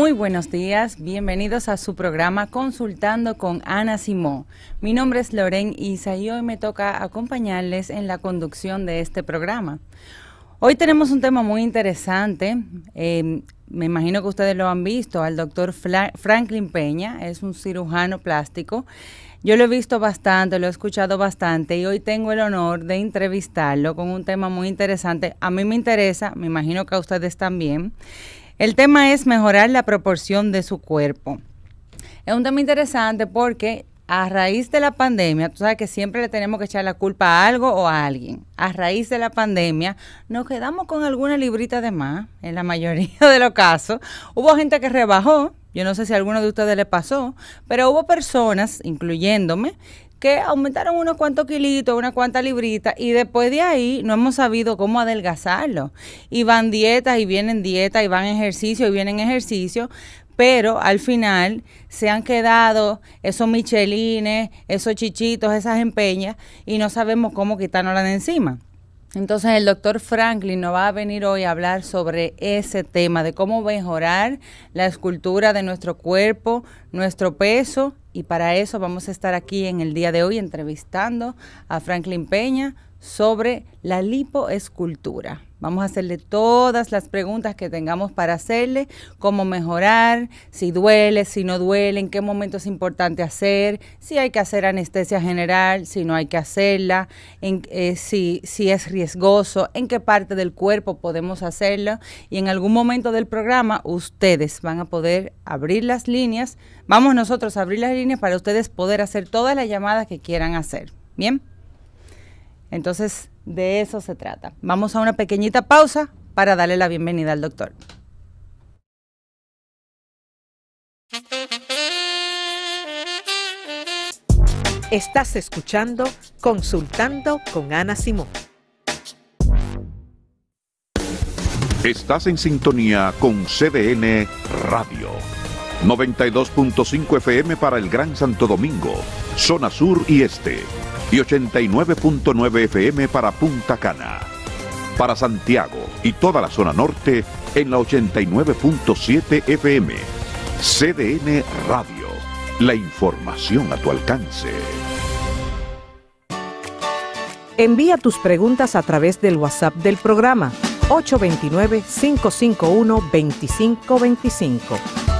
Muy buenos días, bienvenidos a su programa Consultando con Ana Simó. Mi nombre es Loren Isa y hoy me toca acompañarles en la conducción de este programa. Hoy tenemos un tema muy interesante. Eh, me imagino que ustedes lo han visto, al doctor Franklin Peña, es un cirujano plástico. Yo lo he visto bastante, lo he escuchado bastante y hoy tengo el honor de entrevistarlo con un tema muy interesante. A mí me interesa, me imagino que a ustedes también. El tema es mejorar la proporción de su cuerpo. Es un tema interesante porque a raíz de la pandemia, tú sabes que siempre le tenemos que echar la culpa a algo o a alguien. A raíz de la pandemia, nos quedamos con alguna librita de más, en la mayoría de los casos. Hubo gente que rebajó, yo no sé si a alguno de ustedes le pasó, pero hubo personas, incluyéndome, que aumentaron unos cuantos kilitos, unas cuantas libritas, y después de ahí no hemos sabido cómo adelgazarlo. Y van dietas, y vienen dietas, y van ejercicio, y vienen ejercicio, pero al final se han quedado esos michelines, esos chichitos, esas empeñas, y no sabemos cómo quitárnoslas de encima. Entonces el doctor Franklin nos va a venir hoy a hablar sobre ese tema, de cómo mejorar la escultura de nuestro cuerpo, nuestro peso y para eso vamos a estar aquí en el día de hoy entrevistando a Franklin Peña, sobre la lipoescultura. Vamos a hacerle todas las preguntas que tengamos para hacerle, cómo mejorar, si duele, si no duele, en qué momento es importante hacer, si hay que hacer anestesia general, si no hay que hacerla, eh, si, si es riesgoso, en qué parte del cuerpo podemos hacerlo? Y en algún momento del programa ustedes van a poder abrir las líneas, vamos nosotros a abrir las líneas para ustedes poder hacer todas las llamadas que quieran hacer. Bien. Entonces, de eso se trata. Vamos a una pequeñita pausa para darle la bienvenida al doctor. Estás escuchando Consultando con Ana Simón. Estás en sintonía con CBN Radio. 92.5 FM para el Gran Santo Domingo, zona sur y este y 89.9 FM para Punta Cana. Para Santiago y toda la zona norte en la 89.7 FM. CDN Radio. La información a tu alcance. Envía tus preguntas a través del WhatsApp del programa 829-551-2525.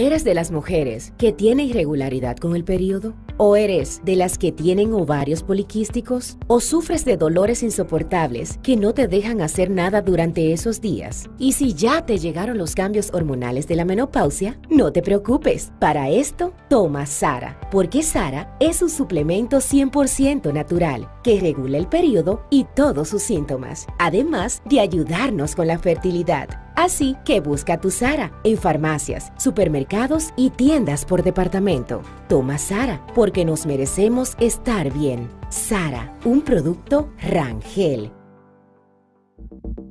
¿Eres de las mujeres que tiene irregularidad con el periodo? ¿O eres de las que tienen ovarios poliquísticos? ¿O sufres de dolores insoportables que no te dejan hacer nada durante esos días? Y si ya te llegaron los cambios hormonales de la menopausia, no te preocupes. Para esto, toma Sara, porque Sara es un suplemento 100% natural que regula el periodo y todos sus síntomas, además de ayudarnos con la fertilidad. Así que busca tu Sara en farmacias, supermercados y tiendas por departamento. Toma Sara porque nos merecemos estar bien. Sara, un producto Rangel.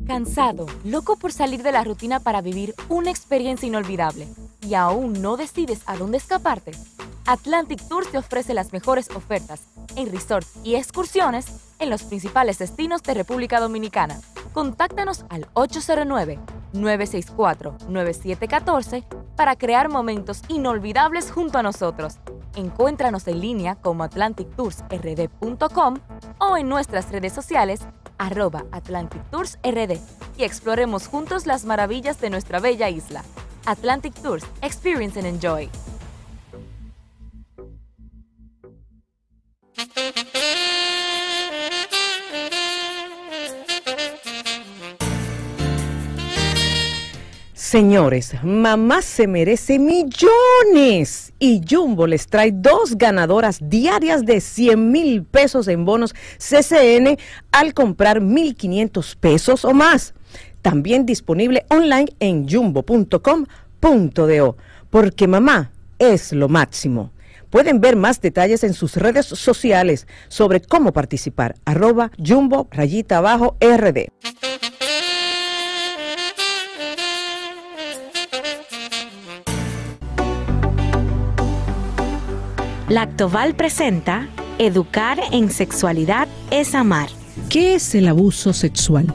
Cansado, loco por salir de la rutina para vivir una experiencia inolvidable y aún no decides a dónde escaparte. Atlantic Tours te ofrece las mejores ofertas en resorts y excursiones en los principales destinos de República Dominicana. Contáctanos al 809-964-9714 para crear momentos inolvidables junto a nosotros. Encuéntranos en línea como atlantictoursrd.com o en nuestras redes sociales arroba Atlantic y exploremos juntos las maravillas de nuestra bella isla. Atlantic Tours, Experience and Enjoy. Señores, mamá se merece millones y Jumbo les trae dos ganadoras diarias de 100 mil pesos en bonos CCN al comprar 1.500 pesos o más. También disponible online en jumbo.com.do, porque mamá es lo máximo. Pueden ver más detalles en sus redes sociales sobre cómo participar. Arroba jumbo rayita abajo rd. Lactoval presenta Educar en sexualidad es amar. ¿Qué es el abuso sexual?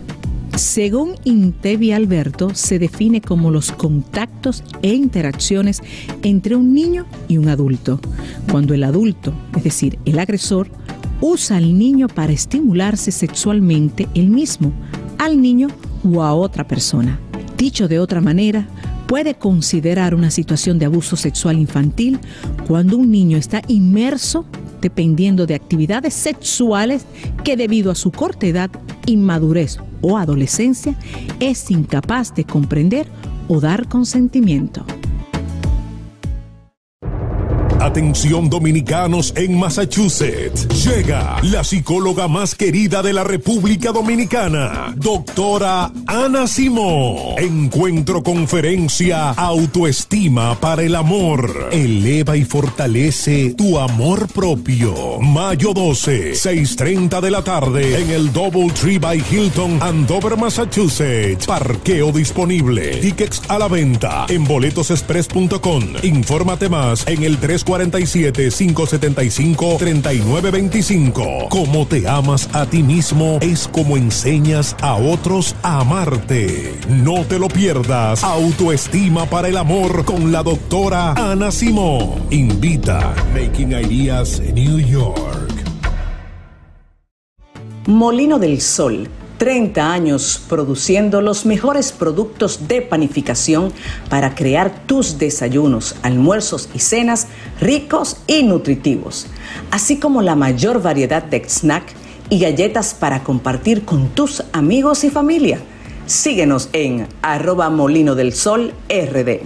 Según Intevi Alberto, se define como los contactos e interacciones entre un niño y un adulto. Cuando el adulto, es decir, el agresor, usa al niño para estimularse sexualmente él mismo, al niño o a otra persona. Dicho de otra manera, puede considerar una situación de abuso sexual infantil cuando un niño está inmerso dependiendo de actividades sexuales que debido a su corta edad, inmadurez o adolescencia es incapaz de comprender o dar consentimiento. Atención dominicanos en Massachusetts. Llega la psicóloga más querida de la República Dominicana, doctora Ana Simón. Encuentro conferencia Autoestima para el amor. Eleva y fortalece tu amor propio. Mayo 12, 6.30 de la tarde en el Double Tree by Hilton, Andover, Massachusetts. Parqueo disponible. Tickets a la venta en boletosexpress.com. Infórmate más en el 340. 47 575 3925 Como te amas a ti mismo es como enseñas a otros a amarte. No te lo pierdas. Autoestima para el amor con la doctora Ana Simón. Invita Making Ideas New York. Molino del Sol 30 años produciendo los mejores productos de panificación para crear tus desayunos, almuerzos y cenas ricos y nutritivos, así como la mayor variedad de snack y galletas para compartir con tus amigos y familia. Síguenos en arroba molino del sol rd.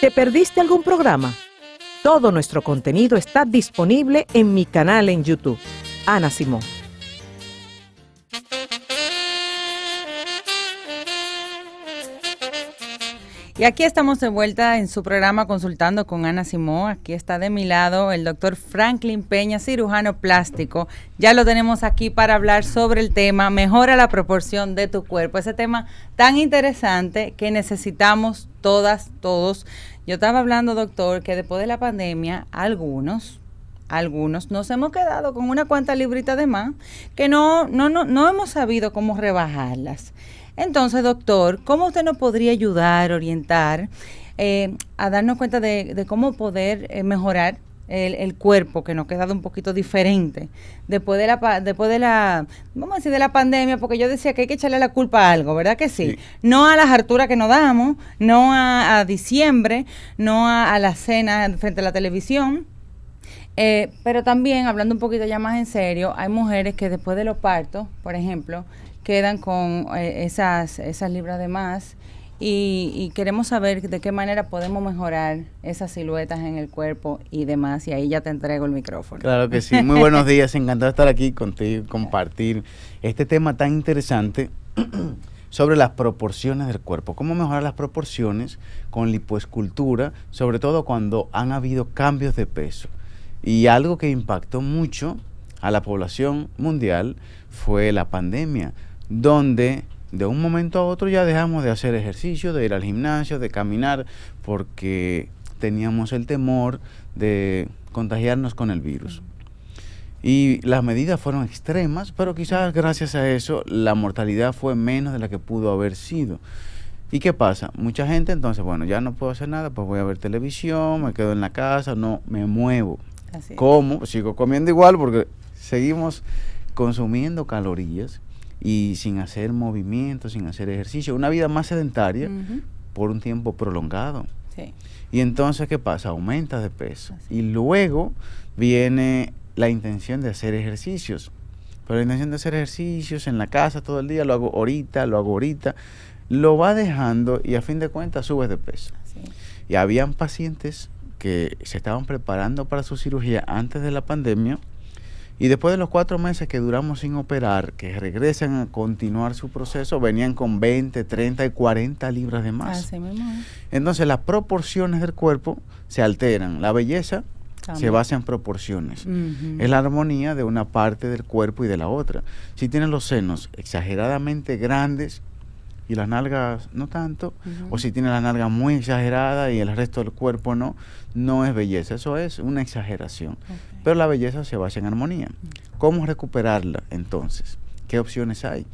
¿Te perdiste algún programa? Todo nuestro contenido está disponible en mi canal en YouTube Ana Simón. Y aquí estamos de vuelta en su programa consultando con Ana Simón. Aquí está de mi lado el doctor Franklin Peña, cirujano plástico. Ya lo tenemos aquí para hablar sobre el tema mejora la proporción de tu cuerpo. Ese tema tan interesante que necesitamos todas, todos. Yo estaba hablando, doctor, que después de la pandemia, algunos, algunos nos hemos quedado con una cuanta librita de más que no, no, no, no hemos sabido cómo rebajarlas. Entonces, doctor, ¿cómo usted nos podría ayudar, orientar eh, a darnos cuenta de, cómo poder eh, mejorar el, cuerpo que nos ha quedado un poquito diferente después de la después de la vamos a decir de la pandemia porque yo decía que hay que echarle la culpa a algo verdad que sí, no a las harturas que nos damos no a, diciembre no a, a la cena frente a la televisión eh, pero también, hablando un poquito ya más en serio, hay mujeres que después de los partos, por ejemplo, quedan con eh, esas, esas libras de más y, y, queremos saber de qué manera podemos mejorar esas siluetas en el cuerpo y demás. Y ahí ya te entrego el micrófono. Claro que sí. Muy buenos días. Encantado de estar aquí contigo, compartir este tema tan interesante sobre las proporciones del cuerpo. Cómo mejorar las proporciones con lipoescultura, sobre todo cuando han habido cambios de peso. Y algo que impactó mucho a la población mundial fue la pandemia, donde de un momento a otro ya dejamos de hacer ejercicio, de ir al gimnasio, de caminar, porque teníamos el temor de contagiarnos con el virus. Y las medidas fueron extremas, pero quizás gracias a eso la mortalidad fue menos de la que pudo haber sido. ¿Y qué pasa? Mucha gente entonces, bueno, ya no puedo hacer nada, pues voy a ver televisión, me quedo en la casa, no me muevo como sigo comiendo igual porque seguimos consumiendo calorías y sin hacer movimiento, sin hacer ejercicio, una vida más sedentaria por un tiempo prolongado. Y entonces, ¿qué pasa? Aumenta de peso. Y luego viene la intención de hacer ejercicios. Pero la intención de hacer ejercicios en la casa todo el día, lo hago ahorita, lo hago ahorita, lo va dejando y a fin de cuentas subes de peso. Y habían pacientes que se estaban preparando para su cirugía antes de la pandemia y después de los cuatro meses que duramos sin operar, que regresan a continuar su proceso, venían con 20, 30 y 40 libras de más. Entonces las proporciones del cuerpo se alteran. La belleza se basa en proporciones. Es la armonía de una parte del cuerpo y de la otra. Si tienen los senos exageradamente grandes, y las nalgas no tanto, o si tiene las nalgas muy exageradas y el resto del cuerpo no, no es belleza, eso es una exageración. Pero la belleza se basa en armonía. ¿Cómo recuperarla entonces? ¿Qué opciones hay?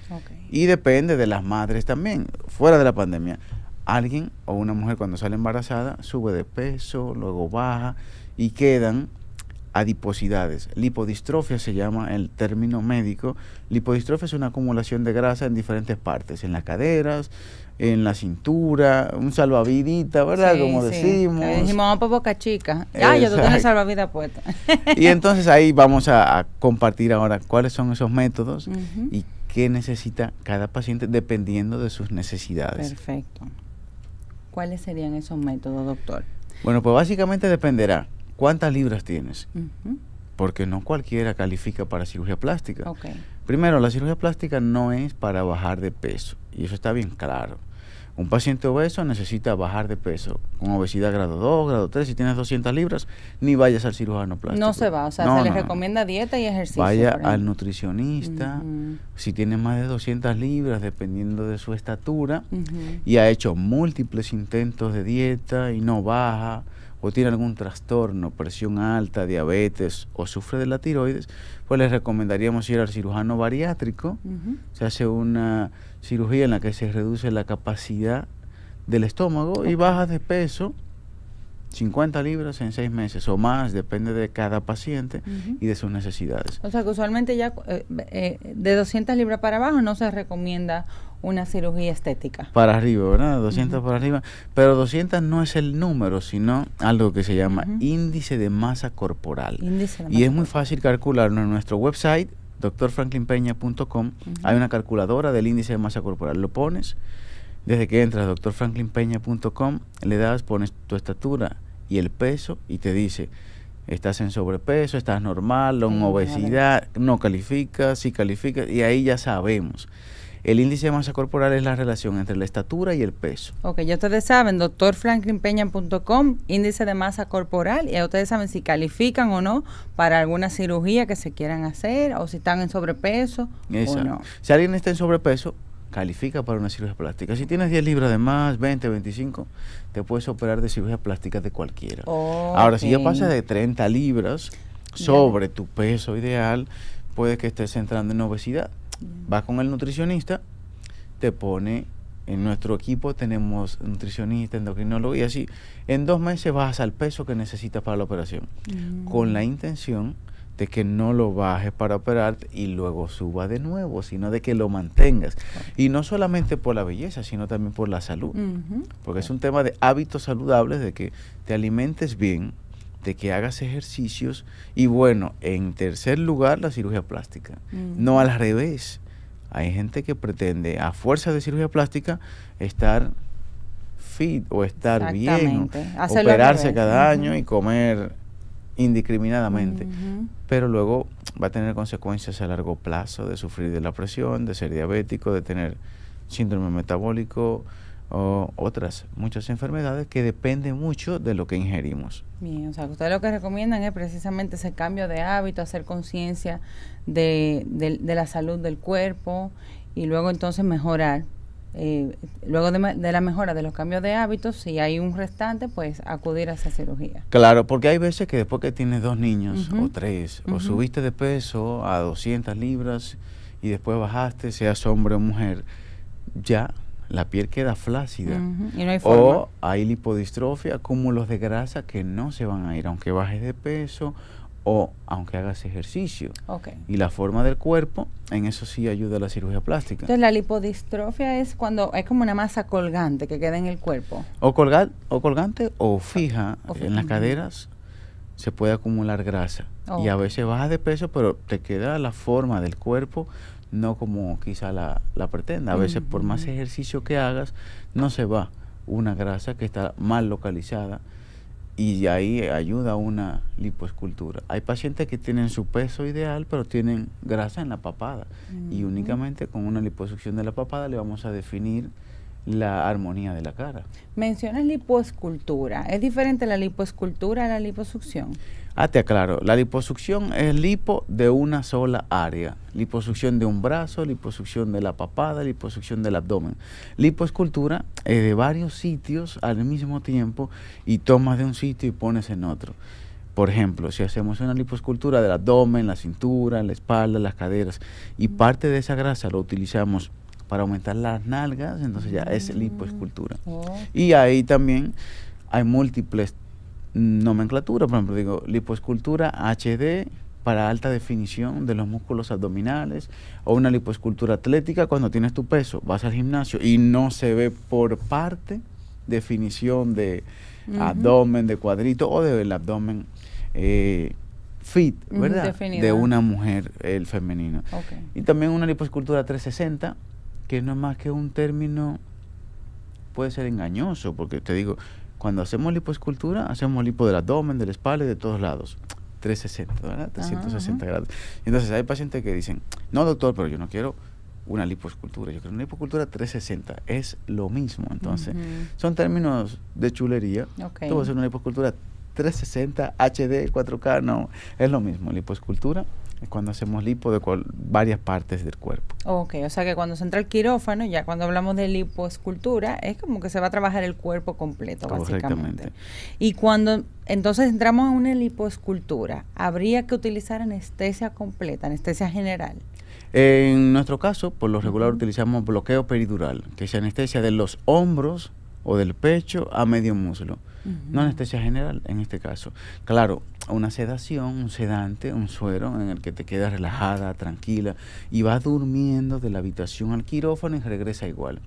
Y depende de las madres también, fuera de la pandemia. Alguien o una mujer cuando sale embarazada sube de peso, luego baja y quedan adiposidades. Lipodistrofia se llama el término médico. Lipodistrofia es una acumulación de grasa en diferentes partes, en las caderas, en la cintura, un salvavidita, ¿verdad? Como decimos. dijimos, vamos boca chica. Ah, yo tengo salvavida puesto. y entonces ahí vamos a, compartir ahora cuáles son esos métodos y qué necesita cada paciente dependiendo de sus necesidades. Perfecto. ¿Cuáles serían esos métodos, doctor? Bueno, pues básicamente dependerá ¿cuántas libras tienes? Porque no cualquiera califica para cirugía plástica. Primero, la cirugía plástica no es para bajar de peso, y eso está bien claro. Un paciente obeso necesita bajar de peso, con obesidad grado 2, grado 3, si tienes 200 libras, ni vayas al cirujano plástico. No se va, o sea, se le recomienda dieta y ejercicio. Vaya al nutricionista, si tiene más de 200 libras, dependiendo de su estatura, y ha hecho múltiples intentos de dieta y no baja, tiene algún trastorno, presión alta, diabetes o sufre de la tiroides, pues les recomendaríamos ir al cirujano bariátrico. Se hace una cirugía en la que se reduce la capacidad del estómago y baja de peso 50 libras en 6 meses o más, depende de cada paciente y de sus necesidades. O sea que usualmente ya eh, eh, de 200 libras para abajo no se recomienda una cirugía estética. Para arriba, ¿verdad? 200 para arriba. Pero 200 no es el número, sino algo que se llama índice de masa corporal. y es muy fácil calcularlo en nuestro website, drfranklinpeña.com. Hay una calculadora del índice de masa corporal. Lo pones, desde que entras a doctorfranklinpeña.com, le das, pones tu estatura y el peso y te dice estás en sobrepeso, estás normal, en obesidad, no calificas, sí calificas, y ahí ya sabemos. El índice de masa corporal es la relación entre la estatura y el peso. Ok, ya ustedes saben, doctorfranklinpeña.com, índice de masa corporal, y ustedes saben si califican o no para alguna cirugía que se quieran hacer o si están en sobrepeso o no. Si alguien está en sobrepeso, califica para una cirugía plástica. Si tienes 10 libras de más, 20, 25, te puedes operar de cirugía plástica de cualquiera. Ahora, si ya pasas de 30 libras sobre tu peso ideal, puede que estés entrando en obesidad. Vas con el nutricionista, te pone, en nuestro equipo tenemos nutricionista, endocrinólogo y así. En dos meses bajas al peso que necesitas para la operación, mm. con la intención de que no lo bajes para operarte y luego suba de nuevo, sino de que lo mantengas. Y no solamente por la belleza, sino también por la salud. Porque es un tema de hábitos saludables, de que te alimentes bien, de que hagas ejercicios y bueno, en tercer lugar la cirugía plástica, mm. no al revés. Hay gente que pretende a fuerza de cirugía plástica estar fit o estar bien, operarse cada año y comer indiscriminadamente, pero luego va a tener consecuencias a largo plazo de sufrir de la presión, de ser diabético, de tener síndrome metabólico, o otras muchas enfermedades que dependen mucho de lo que ingerimos. Bien, o sea, ustedes lo que recomiendan es precisamente ese cambio de hábito, hacer conciencia de, de, la salud del cuerpo y luego entonces mejorar. Eh, luego de, la mejora de los cambios de hábitos, si hay un restante, pues acudir a esa cirugía. Claro, porque hay veces que después que tienes dos niños o tres, o subiste de peso a 200 libras y después bajaste, seas hombre o mujer, ya la piel queda flácida. y no hay forma. O hay lipodistrofia, cúmulos de grasa que no se van a ir, aunque bajes de peso o aunque hagas ejercicio. Y la forma del cuerpo, en eso sí ayuda a la cirugía plástica. Entonces la lipodistrofia es cuando es como una masa colgante que queda en el cuerpo. O, o colgante o fija, en las caderas se puede acumular grasa. y a veces bajas de peso, pero te queda la forma del cuerpo no como quizá la, la pretenda. A veces por más ejercicio que hagas, no se va una grasa que está mal localizada y de ahí ayuda una lipoescultura. Hay pacientes que tienen su peso ideal, pero tienen grasa en la papada y únicamente con una liposucción de la papada le vamos a definir la armonía de la cara. Mencionas lipoescultura. ¿Es diferente la lipoescultura a la liposucción? Ah, te aclaro. La liposucción es lipo de una sola área. Liposucción de un brazo, liposucción de la papada, liposucción del abdomen. Liposcultura es de varios sitios al mismo tiempo y tomas de un sitio y pones en otro. Por ejemplo, si hacemos una liposcultura del abdomen, la cintura, la espalda, las caderas y parte de esa grasa lo utilizamos para aumentar las nalgas, entonces ya es mm. liposcultura. Oh. Y ahí también hay múltiples nomenclatura, por ejemplo, digo, lipoescultura HD para alta definición de los músculos abdominales o una lipoescultura atlética cuando tienes tu peso, vas al gimnasio y no se ve por parte definición de abdomen, de cuadrito o del abdomen eh, fit, ¿verdad? De una mujer, el femenino. Y también una lipoescultura 360, que no es más que un término, puede ser engañoso, porque te digo, cuando hacemos lipoescultura, hacemos lipo del abdomen, del espalda y de todos lados. 360, ¿verdad? 360 grados. Entonces hay pacientes que dicen, no doctor, pero yo no quiero una lipoescultura. yo quiero una lipoescultura 360, es lo mismo. Entonces, son términos de chulería. Tú vas a hacer una lipoescultura 360, HD, 4K, no, es lo mismo. Lipoescultura. Es cuando hacemos lipo de varias partes del cuerpo. Ok, o sea que cuando se entra el quirófano, ya cuando hablamos de lipoescultura, es como que se va a trabajar el cuerpo completo, básicamente. Y cuando entonces entramos a una lipoescultura, ¿habría que utilizar anestesia completa, anestesia general? En nuestro caso, por lo regular utilizamos bloqueo peridural, que es anestesia de los hombros o del pecho a medio muslo. No anestesia general en este caso. Claro, una sedación, un sedante, un suero en el que te quedas relajada, tranquila y vas durmiendo de la habitación al quirófano y regresa igual.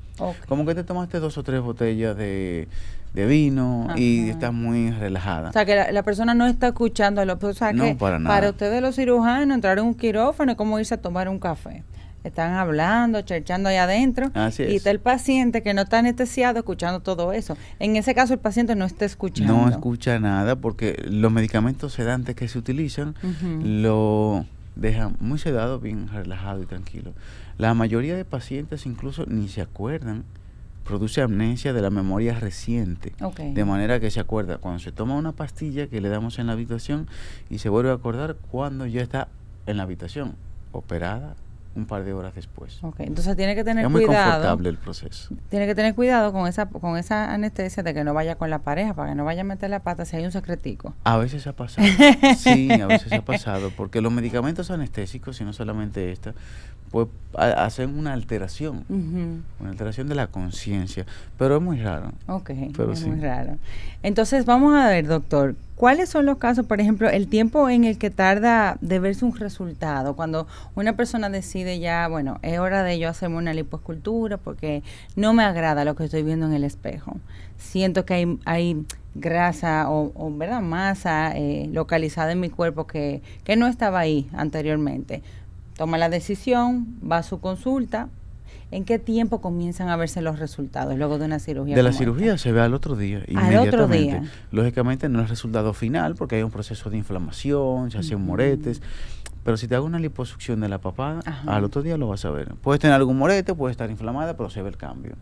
Como que te tomaste dos o tres botellas de, vino y estás muy relajada. O sea, que la, persona no está escuchando. Pues, o no, para nada. Para ustedes los cirujanos, entrar en un quirófano es como irse a tomar un café. Están hablando, cherchando ahí adentro. Y está el paciente que no está anestesiado escuchando todo eso. En ese caso, el paciente no está escuchando. No escucha nada porque los medicamentos sedantes que se utilizan lo dejan muy sedado, bien relajado y tranquilo. La mayoría de pacientes incluso ni se acuerdan produce amnesia de la memoria reciente. De manera que se acuerda cuando se toma una pastilla que le damos en la habitación y se vuelve a acordar cuando ya está en la habitación, operada un par de horas después. Okay. Entonces tiene que tener cuidado. Es muy confortable el proceso. Tiene que tener cuidado con esa con esa anestesia de que no vaya con la pareja, para que no vaya a meter la pata si hay un secretico. A veces ha pasado. sí, a veces ha pasado. Porque los medicamentos anestésicos, y no solamente esta, pues hacen una alteración. Una alteración de la conciencia. Pero es muy raro. Ok, es muy raro. Entonces vamos a ver, doctor, ¿Cuáles son los casos, por ejemplo, el tiempo en el que tarda de verse un resultado? Cuando una persona decide ya, bueno, es hora de yo hacerme una liposcultura porque no me agrada lo que estoy viendo en el espejo. Siento que hay, grasa o, ¿verdad? masa eh, localizada en mi cuerpo que, que no estaba ahí anteriormente. Toma la decisión, va a su consulta, ¿En qué tiempo comienzan a verse los resultados luego de una cirugía? De la cirugía se ve al otro día, inmediatamente. Lógicamente no es resultado final porque hay un proceso de inflamación, se hacen moretes. Pero si te hago una liposucción de la papada, al otro día lo vas a ver. Puedes tener algún morete, puede estar inflamada, pero se ve el cambio.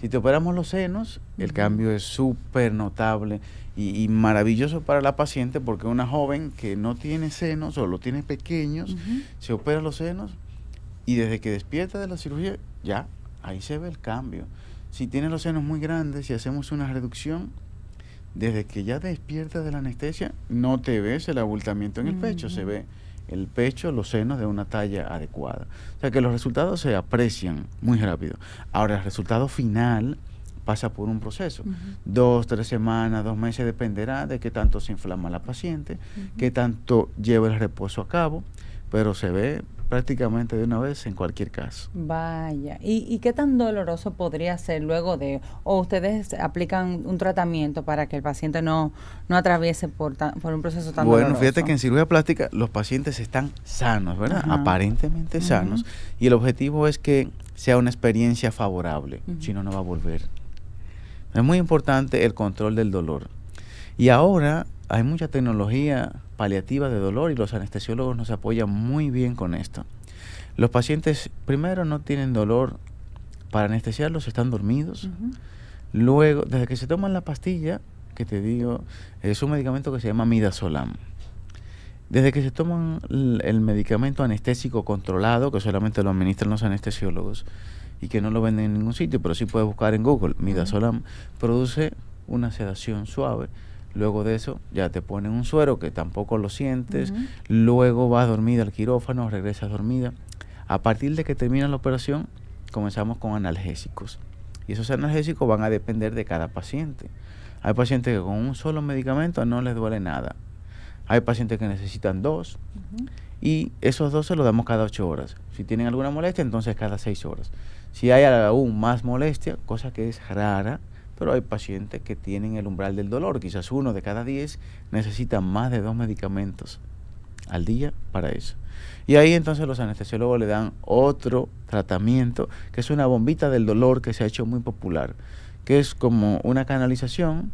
Si te operamos los senos, el cambio es súper notable y, maravilloso para la paciente porque una joven que no tiene senos o lo tiene pequeños, se opera los senos, y desde que despierta de la cirugía, ya ahí se ve el cambio. Si tienes los senos muy grandes, y hacemos una reducción, desde que ya despierta de la anestesia, no te ves el abultamiento en el pecho, se ve el pecho, los senos de una talla adecuada. O sea que los resultados se aprecian muy rápido. Ahora, el resultado final pasa por un proceso. Dos, tres semanas, dos meses, dependerá de qué tanto se inflama la paciente, qué tanto lleva el reposo a cabo, pero se ve prácticamente de una vez en cualquier caso. Vaya, ¿Y, qué tan doloroso podría ser luego de, o ustedes aplican un tratamiento para que el paciente no, no atraviese por, por un proceso tan bueno, doloroso? Bueno, fíjate que en cirugía plástica los pacientes están sanos, ¿verdad? Aparentemente sanos, y el objetivo es que sea una experiencia favorable, si no, no va a volver. Es muy importante el control del dolor. Y ahora hay mucha tecnología paliativa de dolor y los anestesiólogos nos apoyan muy bien con esto. Los pacientes primero no tienen dolor para anestesiarlos, están dormidos. Luego, desde que se toman la pastilla, que te digo, es un medicamento que se llama midazolam. Desde que se toman el medicamento anestésico controlado, que solamente lo administran los anestesiólogos y que no lo venden en ningún sitio, pero sí puedes buscar en Google, midazolam produce una sedación suave Luego de eso ya te ponen un suero que tampoco lo sientes. Luego vas dormida al quirófano, regresas dormida. A partir de que termina la operación, comenzamos con analgésicos. Y esos analgésicos van a depender de cada paciente. Hay pacientes que con un solo medicamento no les duele nada. Hay pacientes que necesitan dos. Y esos dos se los damos cada ocho horas. Si tienen alguna molestia, entonces cada seis horas. Si hay aún más molestia, cosa que es rara, pero hay pacientes que tienen el umbral del dolor. Quizás uno de cada diez necesita más de dos medicamentos al día para eso. Y ahí entonces los anestesiólogos le dan otro tratamiento, que es una bombita del dolor que se ha hecho muy popular, que es como una canalización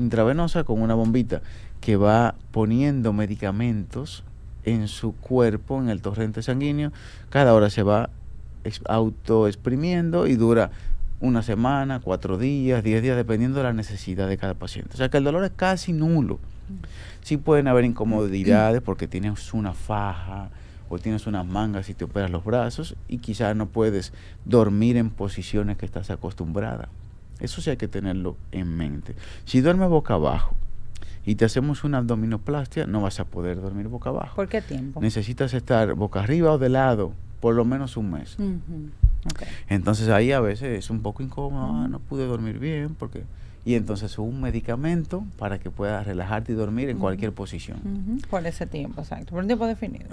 intravenosa con una bombita que va poniendo medicamentos en su cuerpo, en el torrente sanguíneo, cada hora se va autoexprimiendo y dura una semana, cuatro días, diez días, dependiendo de la necesidad de cada paciente. O sea que el dolor es casi nulo. Sí pueden haber incomodidades porque tienes una faja o tienes unas mangas y te operas los brazos y quizás no puedes dormir en posiciones que estás acostumbrada. Eso sí hay que tenerlo en mente. Si duermes boca abajo, y te hacemos una abdominoplastia, no vas a poder dormir boca abajo. ¿Por qué tiempo? Necesitas estar boca arriba o de lado por lo menos un mes. Entonces ahí a veces es un poco incómodo, ah, no pude dormir bien porque... Y entonces un medicamento para que puedas relajarte y dormir en cualquier posición. Por ese tiempo, exacto. Por un tiempo definido.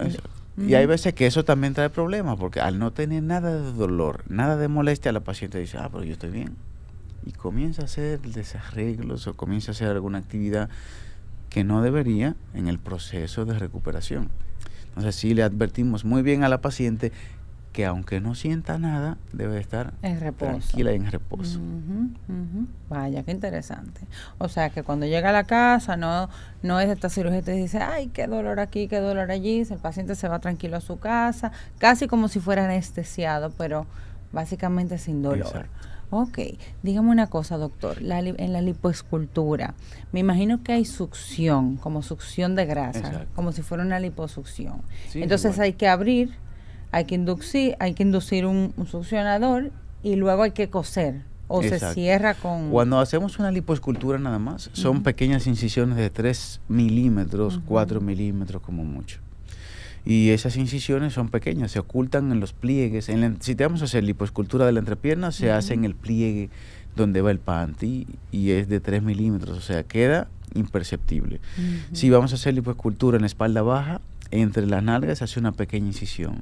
Y hay veces que eso también trae problemas, porque al no tener nada de dolor, nada de molestia, la paciente dice, ah, pero yo estoy bien. Y comienza a hacer desarreglos o comienza a hacer alguna actividad que no debería en el proceso de recuperación. Entonces sí le advertimos muy bien a la paciente que aunque no sienta nada, debe estar tranquila y en reposo. Vaya, qué interesante. O sea, que cuando llega a la casa, no, no es esta cirugía que dice, ay, qué dolor aquí, qué dolor allí. El paciente se va tranquilo a su casa, casi como si fuera anestesiado, pero básicamente sin dolor. Ok, dígame una cosa, doctor. en la lipoescultura, me imagino que hay succión, como succión de grasa, como si fuera una liposucción. Entonces hay que abrir, hay que inducir, hay que inducir un, succionador y luego hay que coser. O se cierra con... Cuando hacemos una lipoescultura nada más, son pequeñas incisiones de 3 milímetros, 4 milímetros como mucho y esas incisiones son pequeñas, se ocultan en los pliegues. En si te vamos a hacer lipoescultura de la entrepierna, se hace en el pliegue donde va el panty y es de 3 milímetros, o sea, queda imperceptible. Si vamos a hacer lipoescultura en espalda baja, entre las nalgas se hace una pequeña incisión.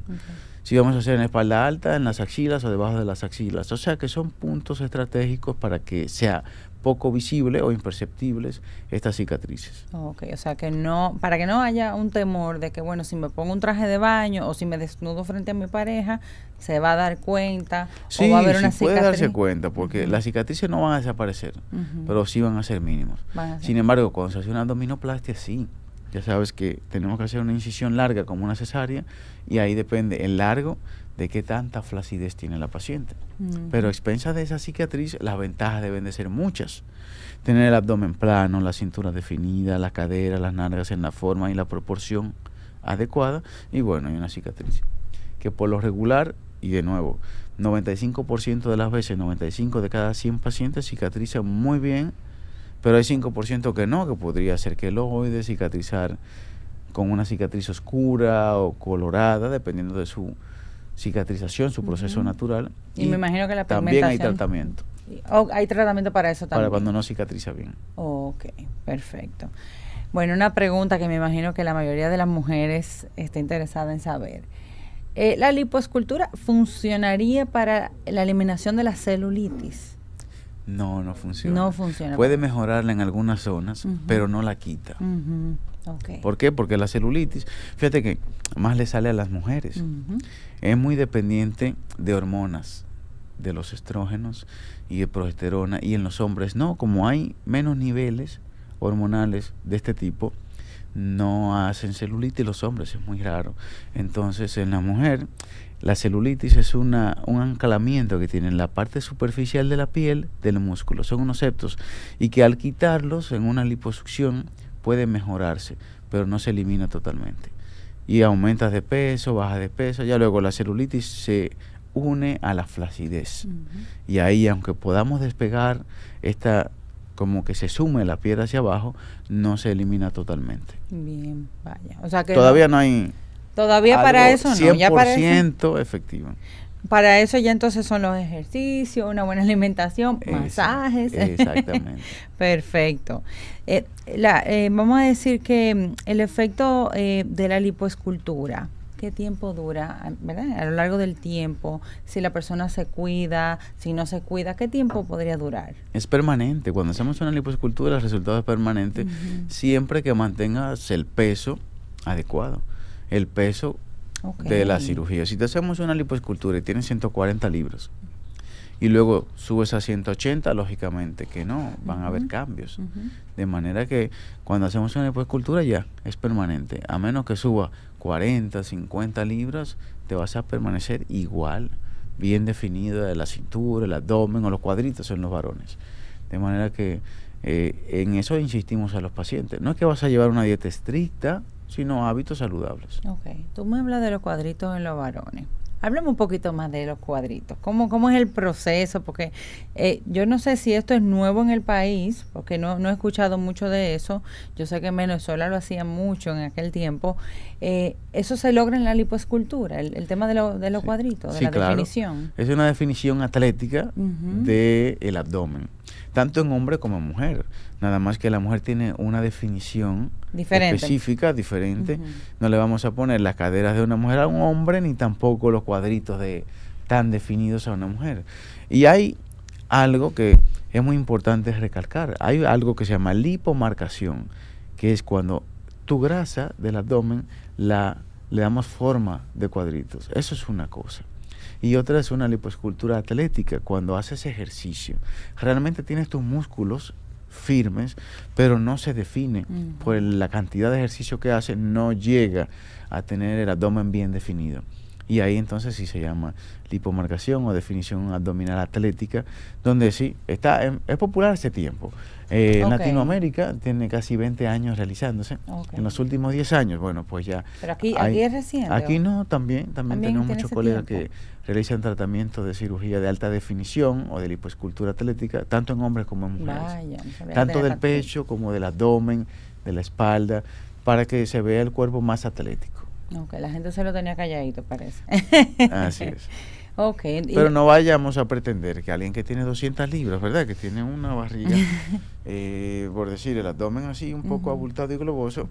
Si vamos a hacer en espalda alta, en las axilas o debajo de las axilas. O sea que son puntos estratégicos para que sea poco visible o imperceptibles estas cicatrices. Ok, o sea que no, para que no haya un temor de que, bueno, si me pongo un traje de baño o si me desnudo frente a mi pareja, se va a dar cuenta o va a haber una cicatriz. puede darse cuenta porque las cicatrices no van a desaparecer, pero sí van a ser mínimos. Sin embargo, cuando se hace una abdominoplastia, sí ya sabes que tenemos que hacer una incisión larga como una cesárea y ahí depende el largo de qué tanta flacidez tiene la paciente. Mm. Pero a expensas de esa cicatriz, las ventajas deben de ser muchas. Tener el abdomen plano, la cintura definida, la cadera, las nalgas en la forma y la proporción adecuada y bueno, hay una cicatriz. Que por lo regular, y de nuevo, 95% de las veces, 95 de cada 100 pacientes cicatrizan muy bien pero hay 5% que no, que podría ser que queloide, cicatrizar con una cicatriz oscura o colorada, dependiendo de su cicatrización, su proceso natural. Y, me imagino que la También hay tratamiento. Oh, hay tratamiento para eso también. Para cuando no cicatriza bien. ok, perfecto. Bueno, una pregunta que me imagino que la mayoría de las mujeres está interesada en saber. Eh, ¿La lipoescultura funcionaría para la eliminación de la celulitis? No, no funciona. No funciona. Puede mejorarla en algunas zonas, pero no la quita. ¿Por qué? Porque la celulitis, fíjate que más le sale a las mujeres. Es muy dependiente de hormonas, de los estrógenos y de progesterona. Y en los hombres no, como hay menos niveles hormonales de este tipo, no hacen celulitis los hombres, es muy raro. Entonces en la mujer la celulitis es una, un anclamiento que tiene en la parte superficial de la piel del músculo. Son unos septos y que al quitarlos en una liposucción puede mejorarse, pero no se elimina totalmente. Y aumentas de peso, bajas de peso, ya luego la celulitis se une a la flacidez. Y ahí, aunque podamos despegar esta, como que se sume la piel hacia abajo, no se elimina totalmente. Bien, vaya. O sea que Todavía no hay Todavía para eso no, ya para efectiva. Para eso ya entonces son los ejercicios, una buena alimentación, masajes. Exactamente. Perfecto. Eh, eh, vamos a decir que mm, el efecto eh, de la lipoescultura, ¿qué tiempo dura? ¿Verdad? A lo largo del tiempo, si la persona se cuida, si no se cuida, ¿qué tiempo podría durar? Es permanente. Cuando hacemos una lipoescultura, el resultado es permanente siempre que mantengas el peso adecuado el peso de la cirugía. Si te hacemos una lipoescultura y tienes 140 libras y luego subes a 180, lógicamente que no, van a haber cambios. De manera que cuando hacemos una lipoescultura ya es permanente. A menos que suba 40, 50 libras, te vas a permanecer igual, bien definida de la cintura, el abdomen o los cuadritos en los varones. De manera que eh, en eso insistimos a los pacientes. No es que vas a llevar una dieta estricta, sino hábitos saludables. Ok, tú me hablas de los cuadritos en los varones. Háblame un poquito más de los cuadritos. ¿Cómo, cómo es el proceso? Porque eh, yo no sé si esto es nuevo en el país, porque no, he escuchado mucho de eso. Yo sé que en Venezuela lo hacían mucho en aquel tiempo. Eh, eso se logra en la lipoescultura, el, tema de, los cuadritos, de la definición. Es una definición atlética del abdomen, tanto en hombre como en mujer. Nada más que la mujer tiene una definición específica, diferente. No le vamos a poner las caderas de una mujer a un hombre, ni tampoco los cuadritos de tan definidos a una mujer. Y hay algo que es muy importante recalcar. Hay algo que se llama lipomarcación, que es cuando tu grasa del abdomen la, le damos forma de cuadritos. Eso es una cosa y otra es una liposcultura atlética, cuando haces ejercicio. Realmente tienes tus músculos firmes, pero no se define. Por la cantidad de ejercicio que hace, no llega a tener el abdomen bien definido. Y ahí entonces sí se llama lipomarcación o definición abdominal atlética, donde sí, está es popular ese tiempo. Eh, en Latinoamérica tiene casi 20 años realizándose. En los últimos 10 años, bueno, pues ya... Pero aquí, aquí es reciente. Aquí no, también, también, tenemos muchos colegas que realizan tratamientos de cirugía de alta definición o de lipoescultura atlética, tanto en hombres como en mujeres. tanto del pecho como del abdomen, de la espalda, para que se vea el cuerpo más atlético la gente se lo tenía calladito, parece. Así es. Pero no vayamos a pretender que alguien que tiene 200 libras, ¿verdad? Que tiene una barriga, eh, por decir, el abdomen así un poco abultado y globoso,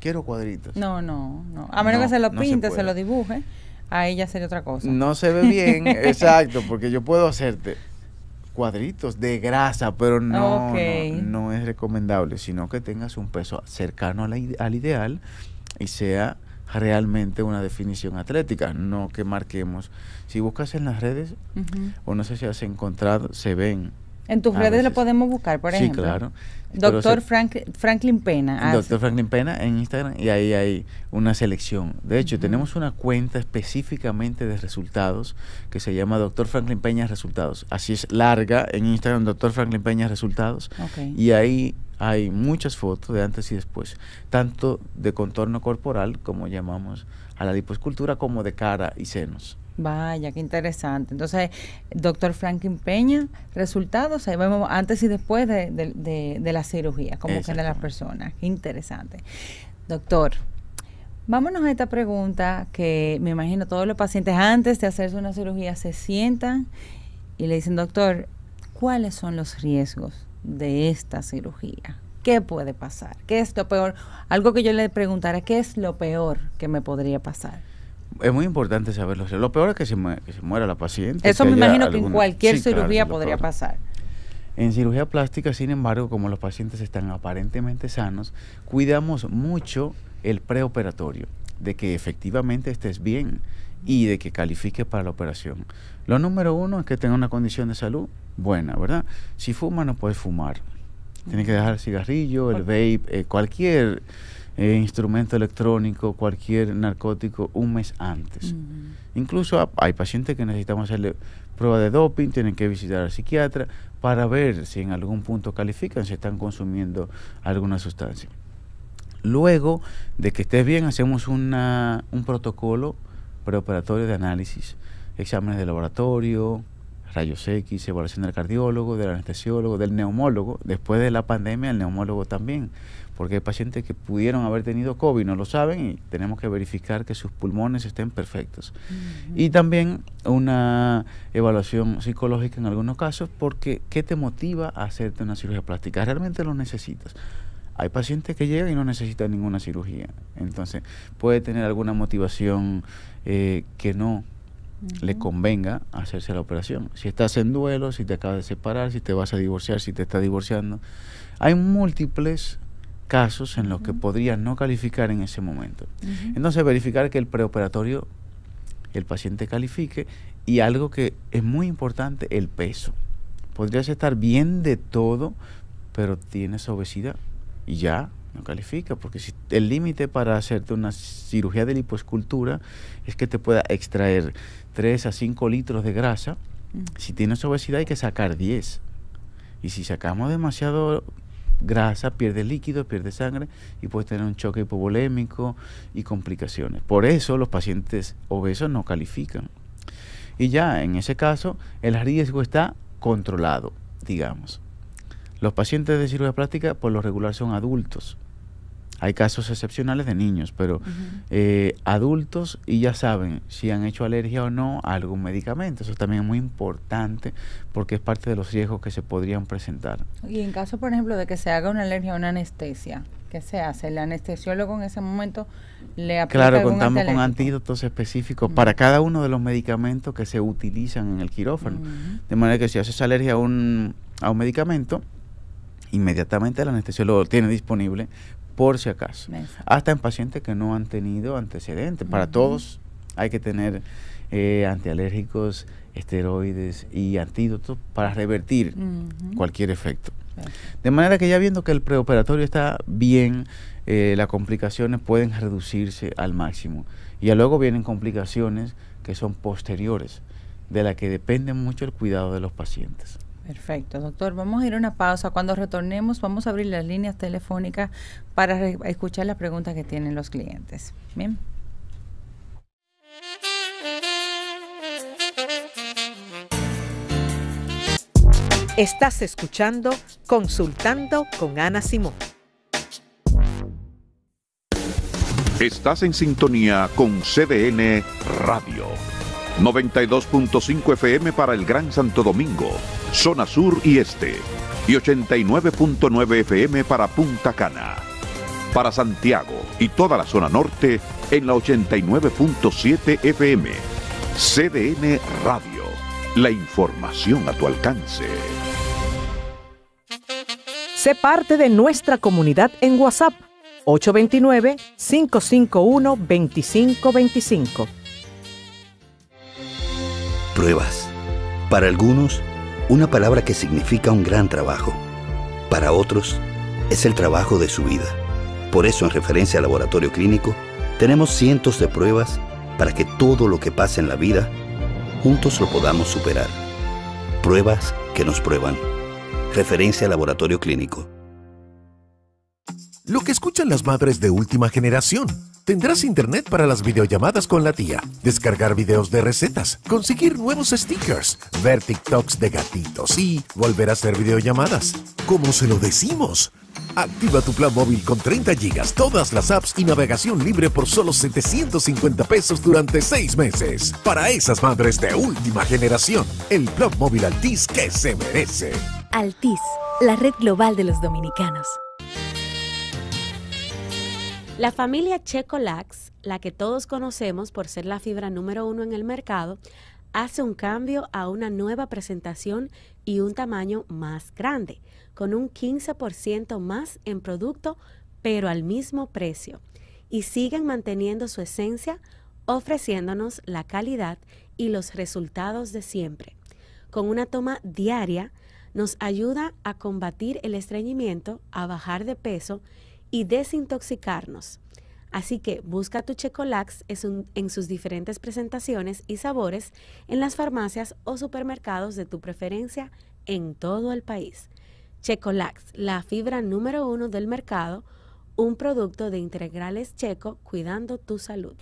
quiero cuadritos. No, no, no. A menos que se lo pinte, se, lo dibuje, ahí ya sería otra cosa. No se ve bien, exacto, porque yo puedo hacerte cuadritos de grasa, pero no, no, es recomendable, sino que tengas un peso cercano al, al ideal y sea realmente una definición atlética, no que marquemos. Si buscas en las redes, o no sé si has encontrado, se ven. En tus redes lo podemos buscar, por ejemplo. Sí, claro. Doctor Franklin Pena. Ah, Doctor Franklin Pena en Instagram y ahí hay una selección. De hecho, tenemos una cuenta específicamente de resultados que se llama Doctor Franklin Peña Resultados. Así es larga en Instagram, Doctor Franklin Peña Resultados. Y ahí hay muchas fotos de antes y después, tanto de contorno corporal, como llamamos a la liposcultura, como de cara y senos. Vaya, qué interesante. Entonces, doctor Franklin Peña, resultados, ahí vemos antes y después de, la cirugía, como que de las personas. Qué interesante. Doctor, vámonos a esta pregunta que me imagino todos los pacientes antes de hacerse una cirugía se sientan y le dicen, doctor, ¿cuáles son los riesgos de esta cirugía? ¿Qué puede pasar? ¿Qué es lo peor? Algo que yo le preguntara, ¿qué es lo peor que me podría pasar? Es muy importante saberlo. Lo peor es que se, muera, se muera la paciente. Eso me imagino que en cualquier cirugía podría pasar. En cirugía plástica, sin embargo, como los pacientes están aparentemente sanos, cuidamos mucho el preoperatorio, de que efectivamente estés bien y de que califique para la operación. Lo número uno es que tenga una condición de salud buena, ¿verdad? Si fuma, no puede fumar. Tiene que dejar el cigarrillo, el vape, eh, cualquier eh, instrumento electrónico, cualquier narcótico un mes antes. Incluso hay pacientes que necesitamos hacerle prueba de doping, tienen que visitar al psiquiatra para ver si en algún punto califican, si están consumiendo alguna sustancia. Luego de que estés bien, hacemos un protocolo preoperatorio de análisis, exámenes de laboratorio, rayos X, evaluación del cardiólogo, del anestesiólogo, del neumólogo. Después de la pandemia, el neumólogo también, porque hay pacientes que pudieron haber tenido COVID, no lo saben y tenemos que verificar que sus pulmones estén perfectos. Y también una evaluación psicológica en algunos casos, porque ¿qué te motiva a hacerte una cirugía plástica? ¿Realmente lo necesitas? Hay pacientes que llegan y no necesitan ninguna cirugía. Entonces, puede tener alguna motivación eh, que no le convenga hacerse la operación. Si estás en duelo, si te acabas de separar, si te vas a divorciar, si te está divorciando. Hay múltiples casos en los que podrías no calificar en ese momento. Entonces, verificar que el preoperatorio, el paciente califique y algo que es muy importante, el peso. Podrías estar bien de todo, pero tienes obesidad y ya no califica, porque si el límite para hacerte una cirugía de lipoescultura es que te pueda extraer 3 a 5 litros de grasa, si tienes obesidad hay que sacar 10. Y si sacamos demasiado grasa, pierde líquido, pierde sangre y puedes tener un choque hipovolémico y complicaciones. Por eso los pacientes obesos no califican. Y ya en ese caso el riesgo está controlado, digamos. Los pacientes de cirugía plástica por lo regular son adultos. Hay casos excepcionales de niños, pero eh, adultos y ya saben si han hecho alergia o no a algún medicamento. Eso también es muy importante porque es parte de los riesgos que se podrían presentar. Y en caso, por ejemplo, de que se haga una alergia a una anestesia, ¿qué se hace? ¿El anestesiólogo en ese momento le aplica Claro, contamos con antídotos específicos para cada uno de los medicamentos que se utilizan en el quirófano. De manera que si haces alergia a un, a un medicamento, inmediatamente el anestesiólogo lo tiene disponible por si acaso. Hasta en pacientes que no han tenido antecedentes. Para todos hay que tener eh, antialérgicos, esteroides y antídotos para revertir cualquier efecto. De manera que ya viendo que el preoperatorio está bien, eh, las complicaciones pueden reducirse al máximo. Y luego vienen complicaciones que son posteriores, de las que depende mucho el cuidado de los pacientes. Perfecto, doctor. Vamos a ir a una pausa. Cuando retornemos, vamos a abrir las líneas telefónicas para escuchar las preguntas que tienen los clientes. Bien. Estás escuchando Consultando con Ana Simón. Estás en sintonía con CDN Radio. 92.5 FM para el Gran Santo Domingo, zona sur y este, y 89.9 FM para Punta Cana. Para Santiago y toda la zona norte en la 89.7 FM. CDN Radio, la información a tu alcance. Sé parte de nuestra comunidad en WhatsApp 829 551 2525 pruebas. Para algunos, una palabra que significa un gran trabajo. Para otros, es el trabajo de su vida. Por eso, en referencia al laboratorio clínico, tenemos cientos de pruebas para que todo lo que pase en la vida, juntos lo podamos superar. Pruebas que nos prueban. Referencia al laboratorio clínico. Lo que escuchan las madres de última generación tendrás internet para las videollamadas con la tía, descargar videos de recetas, conseguir nuevos stickers, ver TikToks de gatitos y volver a hacer videollamadas. ¿Cómo se lo decimos? Activa tu plan móvil con 30 GB, todas las apps y navegación libre por solo 750 pesos durante 6 meses. Para esas madres de última generación, el plan móvil Altis que se merece. Altis, la red global de los dominicanos. La familia ChecoLax, la que todos conocemos por ser la fibra número uno en el mercado, hace un cambio a una nueva presentación y un tamaño más grande, con un 15% más en producto, pero al mismo precio. Y siguen manteniendo su esencia, ofreciéndonos la calidad y los resultados de siempre. Con una toma diaria, nos ayuda a combatir el estreñimiento, a bajar de peso y desintoxicarnos. Así que busca tu Checolax en sus diferentes presentaciones y sabores en las farmacias o supermercados de tu preferencia en todo el país. Checolax, la fibra número uno del mercado, un producto de integrales checo cuidando tu salud.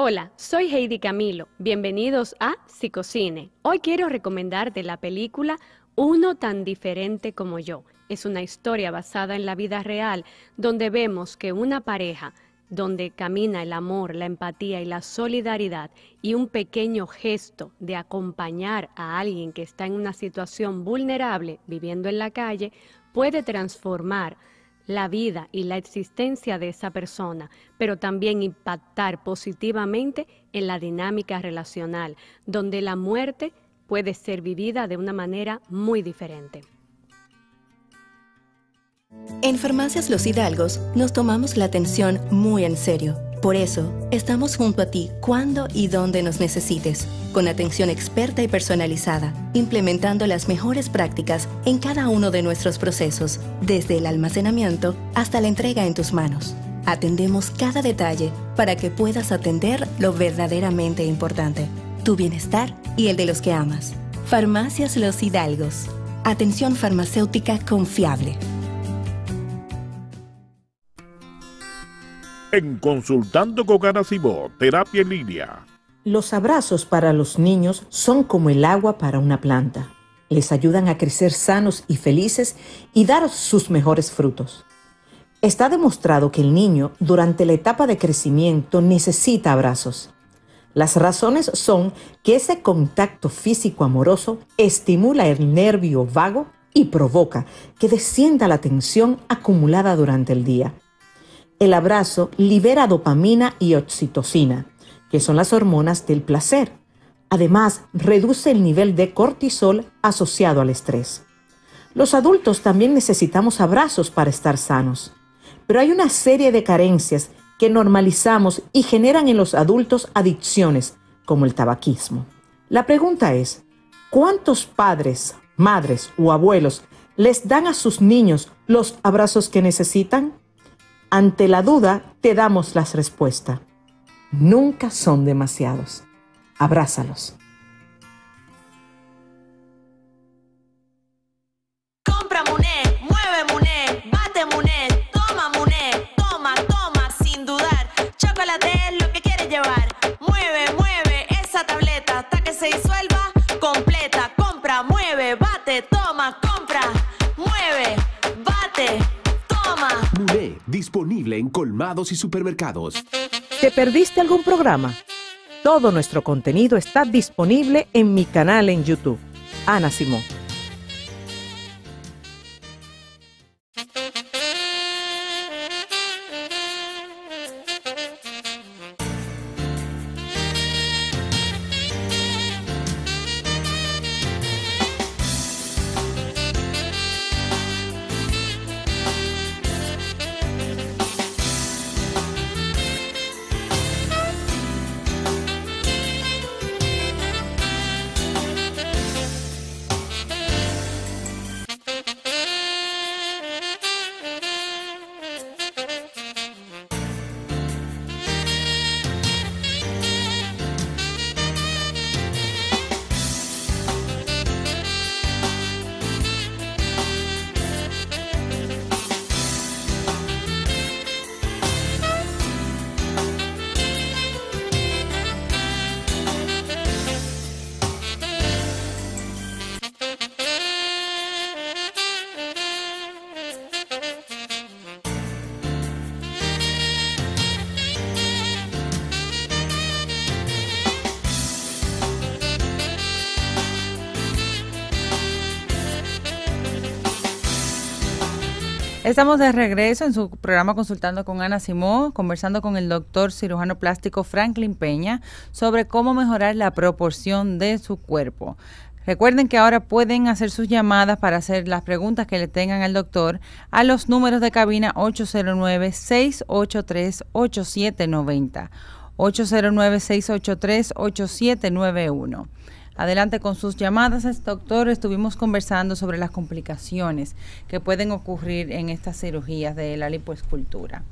Hola, soy Heidi Camilo. Bienvenidos a Psicocine. Hoy quiero recomendarte la película Uno tan diferente como yo. Es una historia basada en la vida real donde vemos que una pareja donde camina el amor, la empatía y la solidaridad y un pequeño gesto de acompañar a alguien que está en una situación vulnerable viviendo en la calle puede transformar la vida y la existencia de esa persona, pero también impactar positivamente en la dinámica relacional, donde la muerte puede ser vivida de una manera muy diferente. En Farmacias Los Hidalgos nos tomamos la atención muy en serio por eso, estamos junto a ti cuando y donde nos necesites, con atención experta y personalizada, implementando las mejores prácticas en cada uno de nuestros procesos, desde el almacenamiento hasta la entrega en tus manos. Atendemos cada detalle para que puedas atender lo verdaderamente importante, tu bienestar y el de los que amas. Farmacias Los Hidalgos. Atención farmacéutica confiable. en Consultando con Terapia en Línea. Los abrazos para los niños son como el agua para una planta. Les ayudan a crecer sanos y felices y dar sus mejores frutos. Está demostrado que el niño durante la etapa de crecimiento necesita abrazos. Las razones son que ese contacto físico amoroso estimula el nervio vago y provoca que descienda la tensión acumulada durante el día el abrazo libera dopamina y oxitocina, que son las hormonas del placer. Además, reduce el nivel de cortisol asociado al estrés. Los adultos también necesitamos abrazos para estar sanos, pero hay una serie de carencias que normalizamos y generan en los adultos adicciones, como el tabaquismo. La pregunta es, ¿cuántos padres, madres o abuelos les dan a sus niños los abrazos que necesitan? Ante la duda te damos las respuestas. Nunca son demasiados. Abrázalos. Compra Muné, mueve Muné, bate Muné, toma Muné, toma, toma, sin dudar. Chocolate es lo que quieres llevar. Mueve, mueve esa tableta hasta que se disuelva. disponible en colmados y supermercados. ¿Te perdiste algún programa? Todo nuestro contenido está disponible en mi canal en YouTube. Ana Simón. Estamos de regreso en su programa Consultando con Ana Simón, conversando con el doctor cirujano plástico Franklin Peña sobre cómo mejorar la proporción de su cuerpo. Recuerden que ahora pueden hacer sus llamadas para hacer las preguntas que le tengan al doctor a los números de cabina 809-683-8790, 809-683-8791. Adelante con sus llamadas, doctor. Estuvimos conversando sobre las complicaciones que pueden ocurrir en estas cirugías de la lipoescultura.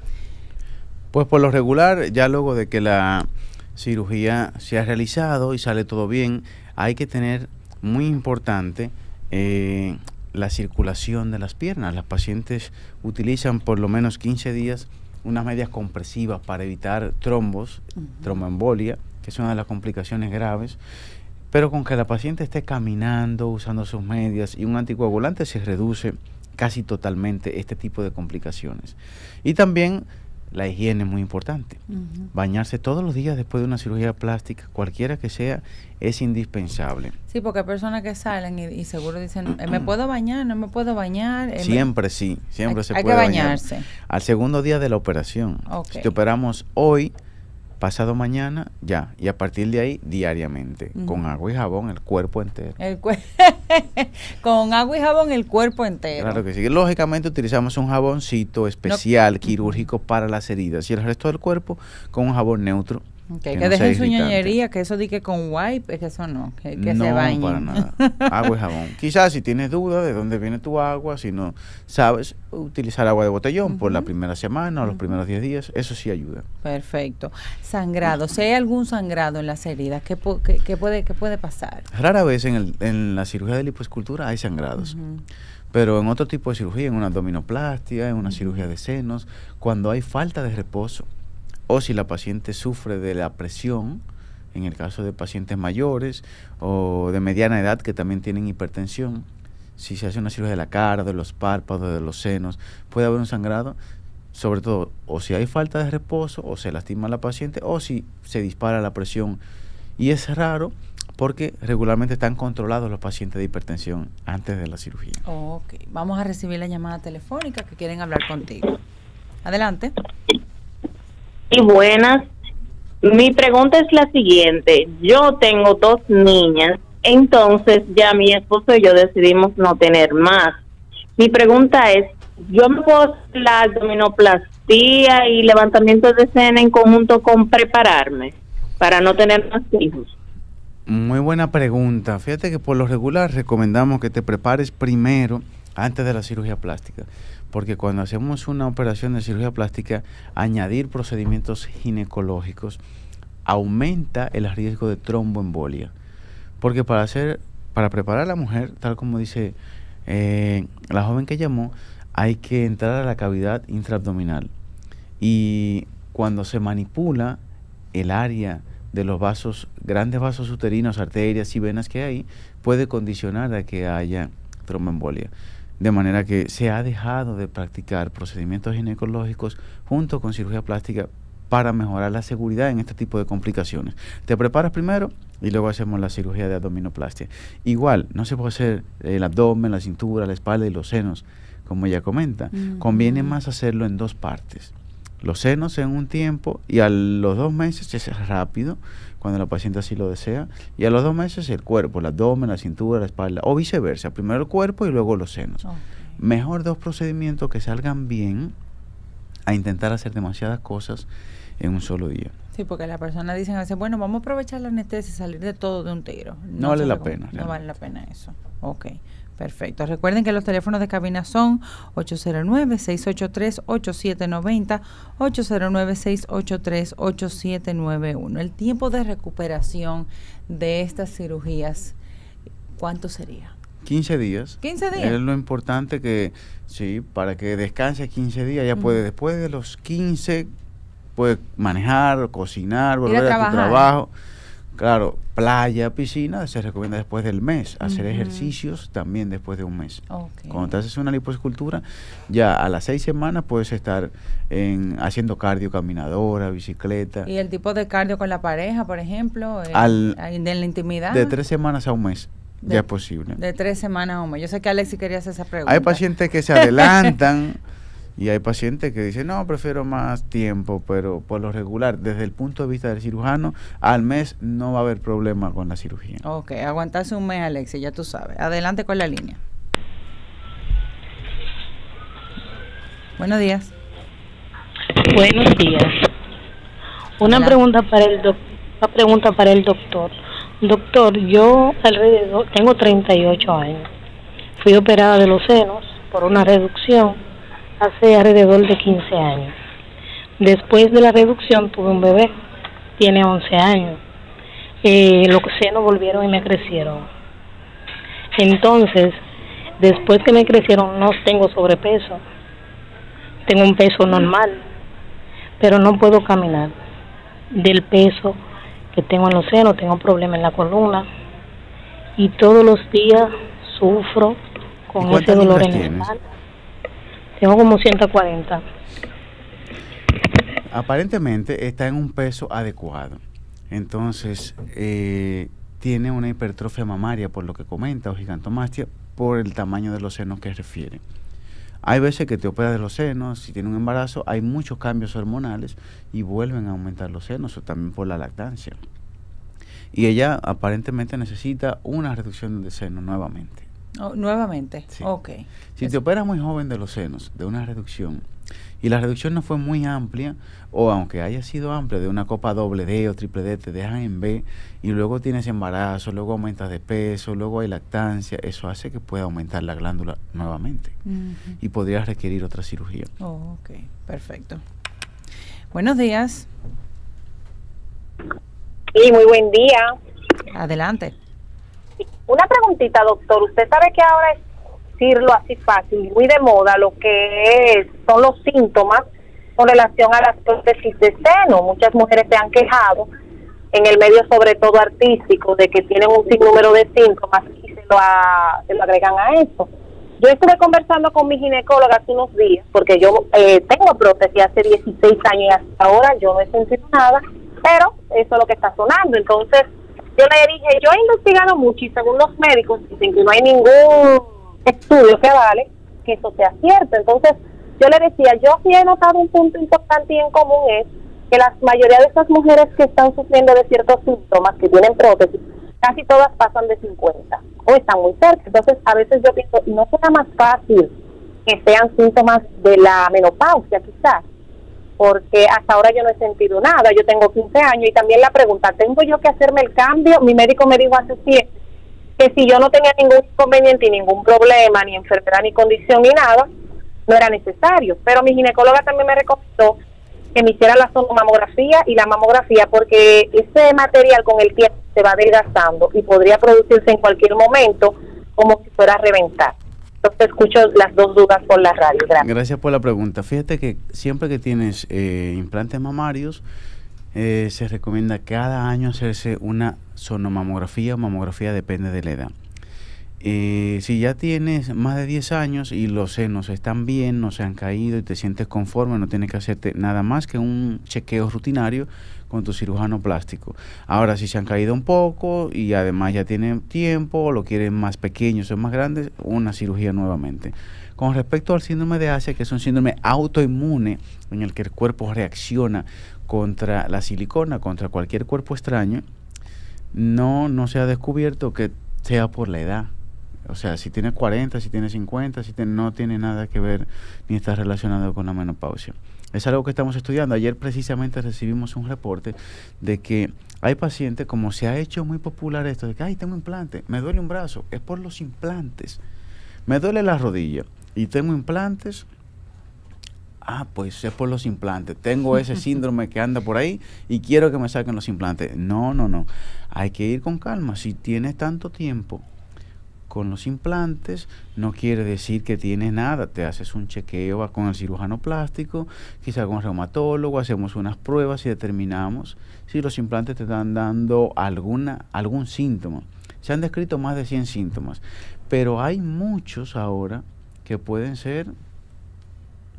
Pues por lo regular, ya luego de que la cirugía se ha realizado y sale todo bien, hay que tener muy importante eh, la circulación de las piernas. Las pacientes utilizan por lo menos 15 días unas medias compresivas para evitar trombos, tromboembolia, que es una de las complicaciones graves pero con que la paciente esté caminando, usando sus medias y un anticoagulante se reduce casi totalmente este tipo de complicaciones. Y también la higiene es muy importante. Bañarse todos los días después de una cirugía plástica, cualquiera que sea, es indispensable. Sí, porque hay personas que salen y, seguro dicen, eh, ¿me puedo bañar? ¿No me puedo bañar? Eh, siempre sí, siempre se puede bañarse. Al segundo día de la operación. Si te operamos hoy, pasado mañana, ya. Y a partir de ahí, diariamente. Con agua y jabón, el cuerpo entero. con agua y jabón, el cuerpo entero. Claro que sí. Lógicamente utilizamos un jaboncito especial, quirúrgico para las heridas. Y el resto del cuerpo con un jabón neutro que, dejen su ñoñería, que eso di con wipe, que eso no, que, se bañen. No, para nada. Agua y jabón. Quizás si tienes duda de dónde viene tu agua, si no sabes utilizar agua de botellón por la primera semana o los primeros 10 días, eso sí ayuda. Perfecto. Sangrado, si hay algún sangrado en las heridas, ¿qué, puede, qué puede pasar? Rara vez en, el, en la cirugía de lipoescultura hay sangrados. Pero en otro tipo de cirugía, en una abdominoplastia, en una cirugía de senos, cuando hay falta de reposo, o si la paciente sufre de la presión, en el caso de pacientes mayores o de mediana edad que también tienen hipertensión, si se hace una cirugía de la cara, de los párpados, de los senos, puede haber un sangrado, sobre todo o si hay falta de reposo o se lastima la paciente o si se dispara la presión. Y es raro porque regularmente están controlados los pacientes de hipertensión antes de la cirugía. ok, vamos a recibir la llamada telefónica que quieren hablar contigo. Adelante. Y buenas. Mi pregunta es la siguiente. Yo tengo dos niñas, entonces ya mi esposo y yo decidimos no tener más. Mi pregunta es, ¿yo me puedo la abdominoplastía y levantamiento de cena en conjunto con prepararme para no tener más hijos? Muy buena pregunta. Fíjate que por lo regular recomendamos que te prepares primero antes de la cirugía plástica. Porque cuando hacemos una operación de cirugía plástica, añadir procedimientos ginecológicos aumenta el riesgo de tromboembolia. Porque para hacer, para preparar a la mujer, tal como dice eh, la joven que llamó, hay que entrar a la cavidad intraabdominal. Y cuando se manipula el área de los vasos, grandes vasos uterinos, arterias y venas que hay, puede condicionar a que haya tromboembolia. De manera que se ha dejado de practicar procedimientos ginecológicos junto con cirugía plástica para mejorar la seguridad en este tipo de complicaciones. Te preparas primero y luego hacemos la cirugía de abdominoplastia. Igual, no se puede hacer el abdomen, la cintura, la espalda y los senos, como ella comenta. Conviene más hacerlo en dos partes. Los senos en un tiempo y a los dos meses es rápido cuando la paciente así lo desea. Y a los dos meses el cuerpo, el abdomen, la cintura, la espalda, o viceversa, primero el cuerpo y luego los senos. Mejor dos procedimientos que salgan bien a intentar hacer demasiadas cosas en un solo día. Sí, porque la persona dice, bueno, vamos a aprovechar la anestesia y salir de todo de un tiro. No, vale la pena. No vale la pena eso. Ok. Perfecto. Recuerden que los teléfonos de cabina son 809-683-8790, 809-683-8791. El tiempo de recuperación de estas cirugías, ¿cuánto sería? 15 días. 15 días. Es lo importante que, sí, para que descanse 15 días, ya puede, después de los 15, puede manejar, cocinar, volver a, a, trabajo. Claro, playa, piscina, se recomienda después del mes. Hacer ejercicios también después de un mes. Cuando te haces una liposcultura, ya a las seis semanas puedes estar haciendo cardio, caminadora, bicicleta. ¿Y el tipo de cardio con la pareja, por ejemplo? Eh, en, la intimidad? De tres semanas a un mes. ya es posible. De tres semanas a un mes. Yo sé que Alexi quería hacer esa pregunta. Hay pacientes que se adelantan. Y hay pacientes que dicen, no, prefiero más tiempo, pero por lo regular, desde el punto de vista del cirujano, al mes no va a haber problema con la cirugía. Ok, aguantarse un mes, Alexis, ya tú sabes. Adelante con la línea. Buenos días. Buenos días. Una pregunta para el una pregunta para el doctor. Doctor, yo alrededor tengo 38 años. Fui operada de los senos por una reducción hace alrededor de 15 años. Después de la reducción tuve un bebé, tiene 11 años. Eh, los senos volvieron y me crecieron. Entonces, después que me crecieron, no tengo sobrepeso. Tengo un peso normal, pero no puedo caminar del peso que tengo en los senos. Tengo problemas en la columna y todos los días sufro con ese dolor en el espalda. Tengo como 140. Aparentemente está en un peso adecuado. Entonces, eh, tiene una hipertrofia mamaria, por lo que comenta, o gigantomastia, por el tamaño de los senos que refiere. Hay veces que te operas de los senos, si tiene un embarazo, hay muchos cambios hormonales y vuelven a aumentar los senos, o también por la lactancia. Y ella aparentemente necesita una reducción de seno nuevamente. Oh, nuevamente, ok. Si te operas muy joven de los senos, de una reducción, y la reducción no fue muy amplia, o aunque haya sido amplia, de una copa doble D o triple D, te dejan en B y luego tienes embarazo, luego aumentas de peso, luego hay lactancia, eso hace que pueda aumentar la glándula nuevamente y podrías requerir otra cirugía. Oh, ok, perfecto. Buenos días. y muy buen día. Adelante. Una preguntita, doctor. Usted sabe que ahora es decirlo así fácil, muy de moda, lo que son los síntomas con relación a las prótesis de seno. Muchas mujeres se han quejado en el medio, sobre todo artístico, de que tienen un sinnúmero de síntomas y se lo, agregan a eso. Yo estuve conversando con mi ginecóloga hace unos días, porque yo eh, tengo prótesis hace 16 años y hasta ahora yo no he sentido nada, pero eso es lo que está sonando. Entonces, yo le dije, yo he investigado mucho y según los médicos dicen que no hay ningún estudio que vale que eso sea cierto. Entonces, yo le decía, yo sí he notado un punto importante y en común es que la mayoría de estas mujeres que están sufriendo de ciertos síntomas, que tienen prótesis, casi todas pasan de 50 o están muy cerca. Entonces, a veces yo pienso, ¿no será más fácil que sean síntomas de la menopausia quizás? porque hasta ahora yo no he sentido nada, yo tengo 15 años y también la pregunta, ¿tengo yo que hacerme el cambio? Mi médico me dijo hace tiempo que si yo no tenía ningún inconveniente y ningún problema, ni enfermedad, ni condición, ni nada, no era necesario. Pero mi ginecóloga también me recomendó que me hiciera la sonomamografía y la mamografía porque ese material con el tiempo se va desgastando y podría producirse en cualquier momento como si fuera a reventar te escucho las dos dudas por la radio. Gracias. por la pregunta. Fíjate que siempre que tienes eh, implantes mamarios, eh, se recomienda cada año hacerse una sonomamografía o mamografía, depende de la edad. Eh, si ya tienes más de 10 años y los senos están bien, no se han caído y te sientes conforme, no tienes que hacerte nada más que un chequeo rutinario, con tu cirujano plástico. Ahora, si se han caído un poco y además ya tienen tiempo, lo quieren más pequeños o más grandes, una cirugía nuevamente. Con respecto al síndrome de Asia, que es un síndrome autoinmune en el que el cuerpo reacciona contra la silicona, contra cualquier cuerpo extraño, no, no se ha descubierto que sea por la edad. O sea, si tiene 40, si tiene 50, si no tiene nada que ver ni está relacionado con la menopausia. Es algo que estamos estudiando. Ayer precisamente recibimos un reporte de que hay pacientes, como se ha hecho muy popular esto, de que, ay, tengo implante, me duele un brazo, es por los implantes. Me duele la rodilla y tengo implantes. Ah, pues es por los implantes. Tengo ese síndrome que anda por ahí y quiero que me saquen los implantes. No, no, no. Hay que ir con calma. Si tienes tanto tiempo con los implantes no quiere decir que tienes nada. Te haces un chequeo con el cirujano plástico, quizá con el reumatólogo, hacemos unas pruebas y determinamos si los implantes te están dando alguna, algún síntoma. Se han descrito más de 100 síntomas, pero hay muchos ahora que pueden ser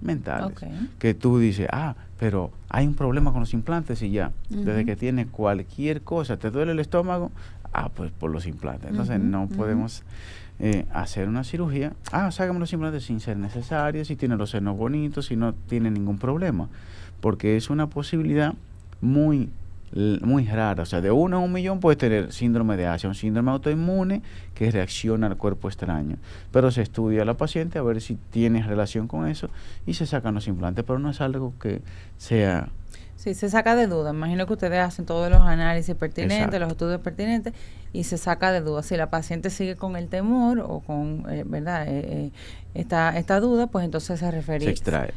mentales. Que tú dices, ah, pero hay un problema con los implantes y ya. Desde que tienes cualquier cosa, te duele el estómago, Ah, pues por los implantes. Entonces no podemos eh, hacer una cirugía. Ah, sácame los implantes sin ser necesarios, si tiene los senos bonitos, si no tiene ningún problema. Porque es una posibilidad muy muy rara, o sea, de uno a un millón puede tener síndrome de Asia, un síndrome autoinmune que reacciona al cuerpo extraño. Pero se estudia a la paciente a ver si tiene relación con eso y se sacan los implantes, pero no es algo que sea Sí, se saca de duda. Imagino que ustedes hacen todos los análisis pertinentes, los estudios pertinentes, y se saca de duda. Si la paciente sigue con el temor o con, eh, ¿verdad?, eh, eh, esta, esta duda, pues entonces se refiere. Se extrae,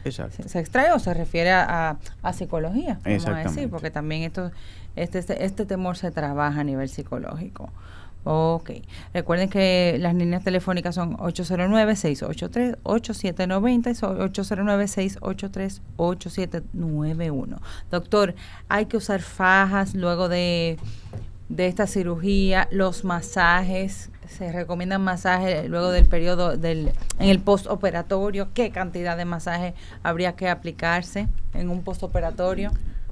Se, extrae o se refiere a, psicología, vamos a decir, porque también esto, este, este, este temor se trabaja a nivel psicológico. Ok. Recuerden que las líneas telefónicas son 809-683-8790 y 809-683-8791. Doctor, hay que usar fajas luego de, esta cirugía, los masajes, se recomiendan masajes luego del periodo del en el postoperatorio, qué cantidad de masajes habría que aplicarse en un postoperatorio.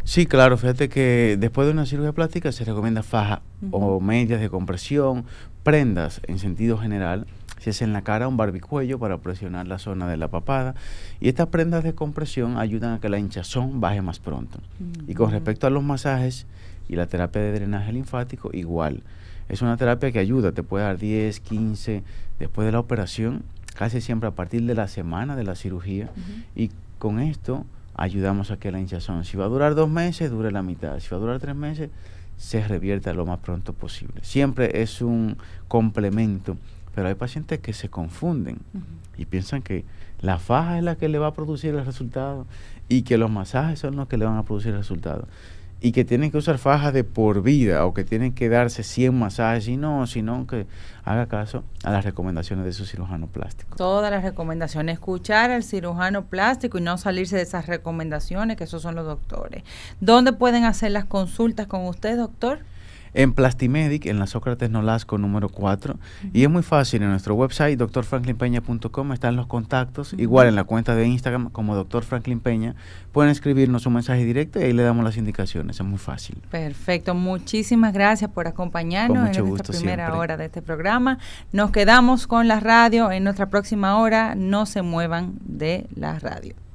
Sí, claro, fíjate que después de una cirugía plástica se recomienda faja o medias de compresión, prendas en sentido general. Si es en la cara, un barbicuello para presionar la zona de la papada. Y estas prendas de compresión ayudan a que la hinchazón baje más pronto. Y con respecto a los masajes y la terapia de drenaje linfático, igual. Es una terapia que ayuda, te puede dar 10, 15, después de la operación, casi siempre a partir de la semana de la cirugía. Y con esto ayudamos a que la hinchazón, si va a durar dos meses, dure la mitad, si va a durar tres meses, se revierta lo más pronto posible. Siempre es un complemento, pero hay pacientes que se confunden y piensan que la faja es la que le va a producir el resultado y que los masajes son los que le van a producir el resultado y que tienen que usar fajas de por vida o que tienen que darse 100 masajes y no, sino que haga caso a las recomendaciones de su cirujano plástico. Todas las recomendaciones, escuchar al cirujano plástico y no salirse de esas recomendaciones que esos son los doctores. ¿Dónde pueden hacer las consultas con usted, doctor? en Plastimedic, en la Sócrates Nolasco número 4. Y es muy fácil, en nuestro website, drfranklinpeña.com, están los contactos. Igual en la cuenta de Instagram, como doctor Franklin Peña, pueden escribirnos un mensaje directo y ahí le damos las indicaciones. Es muy fácil. Perfecto. Muchísimas gracias por acompañarnos en esta primera hora de este programa. Nos quedamos con la radio en nuestra próxima hora. No se muevan de la radio.